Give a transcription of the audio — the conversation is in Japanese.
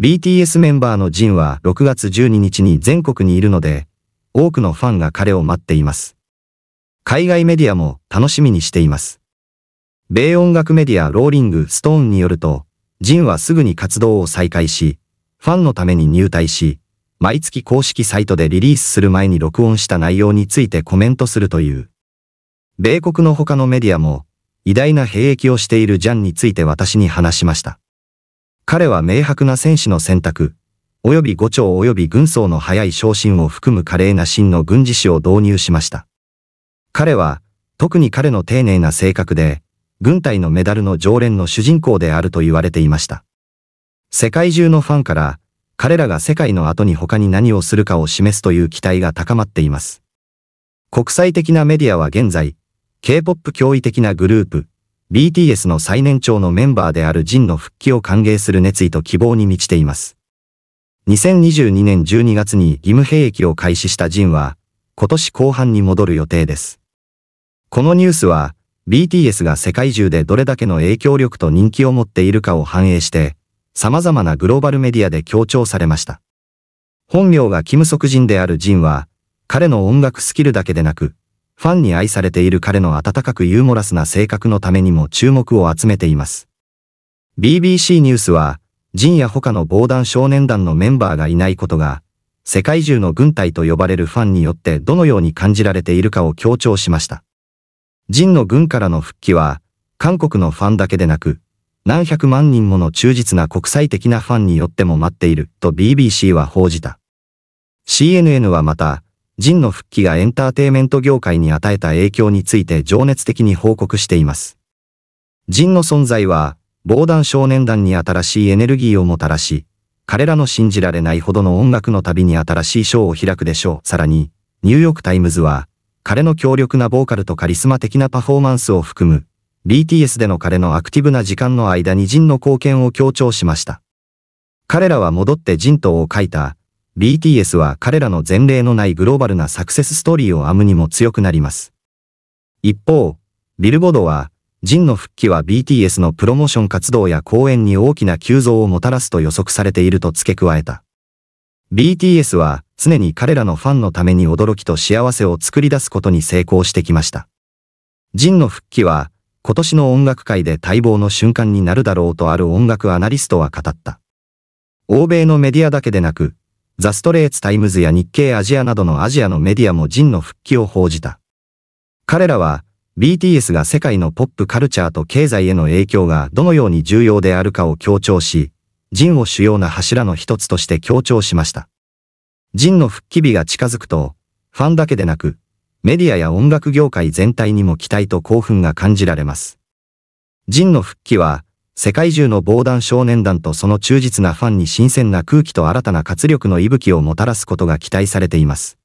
BTS メンバーのジンは6月12日に全国にいるので、多くのファンが彼を待っています。海外メディアも楽しみにしています。米音楽メディアローリングストーンによると、ジンはすぐに活動を再開し、ファンのために入隊し、毎月公式サイトでリリースする前に録音した内容についてコメントするという。米国の他のメディアも、偉大な兵役をしているジャンについて私に話しました。彼は明白な戦士の選択、及び五長及び軍曹の早い昇進を含む華麗な真の軍事史を導入しました。彼は、特に彼の丁寧な性格で、軍隊のメダルの常連の主人公であると言われていました。世界中のファンから、彼らが世界の後に他に何をするかを示すという期待が高まっています。国際的なメディアは現在、K-POP 驚異的なグループ、BTS の最年長のメンバーであるジンの復帰を歓迎する熱意と希望に満ちています。2022年12月に義務兵役を開始したジンは、今年後半に戻る予定です。このニュースは、BTS が世界中でどれだけの影響力と人気を持っているかを反映して、様々なグローバルメディアで強調されました。本名がキム・ソクジンであるジンは、彼の音楽スキルだけでなく、ファンに愛されている彼の温かくユーモラスな性格のためにも注目を集めています。BBC ニュースは、ジンや他の防弾少年団のメンバーがいないことが、世界中の軍隊と呼ばれるファンによってどのように感じられているかを強調しました。ジンの軍からの復帰は、韓国のファンだけでなく、何百万人もの忠実な国際的なファンによっても待っていると BBC は報じた。CNN はまた、ジンの復帰がエンターテイメント業界に与えた影響について情熱的に報告しています。ジンの存在は、防弾少年団に新しいエネルギーをもたらし、彼らの信じられないほどの音楽の旅に新しいショーを開くでしょう。さらに、ニューヨークタイムズは、彼の強力なボーカルとカリスマ的なパフォーマンスを含む、BTS での彼のアクティブな時間の間にジンの貢献を強調しました。彼らは戻ってジンとを書いた、BTS は彼らの前例のないグローバルなサクセスストーリーを編むにも強くなります。一方、ビルボードは、ジンの復帰は BTS のプロモーション活動や公演に大きな急増をもたらすと予測されていると付け加えた。BTS は常に彼らのファンのために驚きと幸せを作り出すことに成功してきました。ジンの復帰は今年の音楽界で待望の瞬間になるだろうとある音楽アナリストは語った。欧米のメディアだけでなく、ザ・ストレーツ・タイムズや日経アジアなどのアジアのメディアもジンの復帰を報じた。彼らは、BTS が世界のポップカルチャーと経済への影響がどのように重要であるかを強調し、ジンを主要な柱の一つとして強調しました。ジンの復帰日が近づくと、ファンだけでなく、メディアや音楽業界全体にも期待と興奮が感じられます。ジンの復帰は、世界中の防弾少年団とその忠実なファンに新鮮な空気と新たな活力の息吹をもたらすことが期待されています。